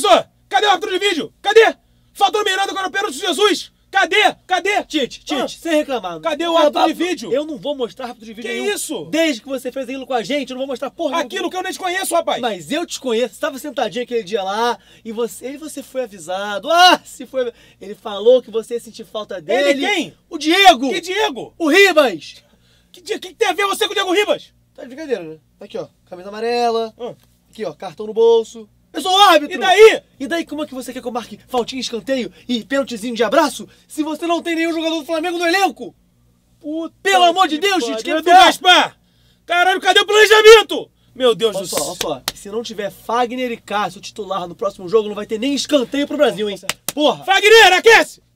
Professor, cadê o árbitro de vídeo? Cadê? Faltou o Miranda agora o pênalti de Jesus. Cadê? Cadê? Tite, Tite, ah, sem reclamar. Cadê o árbitro de vídeo? Eu não vou mostrar árbitro de vídeo. Que nenhum. isso? Desde que você fez aquilo com a gente, eu não vou mostrar porra Aquilo que eu nem te conheço, rapaz. Mas eu te conheço. Você tava sentadinho aquele dia lá e você, ele você foi avisado. Ah, se foi. Ele falou que você ia sentir falta dele. Ele quem? O Diego. Que Diego? O Ribas. Que, que, que tem a ver você com o Diego Ribas? Tá de brincadeira, né? Tá aqui, ó. Camisa amarela. Ah. Aqui, ó. Cartão no bolso. Eu sou o árbitro! E daí? E daí como é que você quer que eu marque faltinha, escanteio e pênaltizinho de abraço se você não tem nenhum jogador do Flamengo no elenco? Puta Pelo amor de Deus, gente! Que Meu é Deus, Gaspar! Caralho, cadê o planejamento? Meu Deus olha do céu! Olha só, olha só. Se não tiver Fagner e Cássio titular no próximo jogo, não vai ter nem escanteio pro Brasil, hein? Tá Porra! Fagner, aquece!